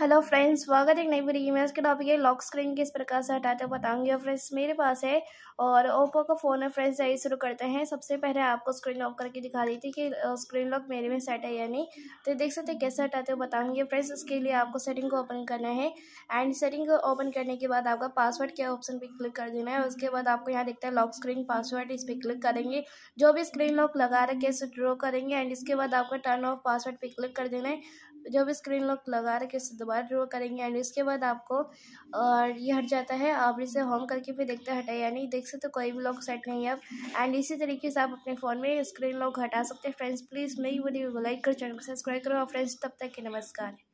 hello friends स्वागत है एक नई वीडियो में आज टॉपिक है लॉक स्क्रीन किस प्रकार से हटाते हैं बताऊंगी और फ्रेंड्स मेरे पास है और ओप्पो का फ़ोन है फ्रेंड्स यही शुरू करते हैं सबसे पहले आपको स्क्रीन लॉक करके दिखा दी थी कि स्क्रीन लॉक मेरे में सेट है या नहीं तो देख सकते हैं कैसे हटाते हैं बताऊँगी फ्रेंड्स इसके लिए आपको सेटिंग को ओपन करना है एंड सेटिंग को ओपन करने के बाद आपका पासवर्ड के ऑप्शन पर क्लिक कर देना है उसके बाद आपको यहाँ दिखता है लॉक स्क्रीन पासवर्ड इस पर क्लिक करेंगे जो भी स्क्रीन लॉक लगा रहे कैसे ड्रॉ करेंगे एंड इसके बाद आपका टर्न ऑफ पासवर्ड पर क्लिक कर देना है जो भी स्क्रीन लॉक लगा रहे कैसे दोबारा ड्रॉ करेंगे एंड इसके बाद आपको और ये हट जाता है आप इसे होम करके फिर देखते हटाए यानी देख सकते तो कोई भी लॉक सेट नहीं है अब एंड इसी तरीके से आप अपने फ़ोन में स्क्रीन लॉक हटा सकते हैं फ्रेंड्स प्लीज़ मेरी वीडियो को लाइक करो चैनल को सब्सक्राइब करो और फ्रेंड्स तब तक के नमस्कार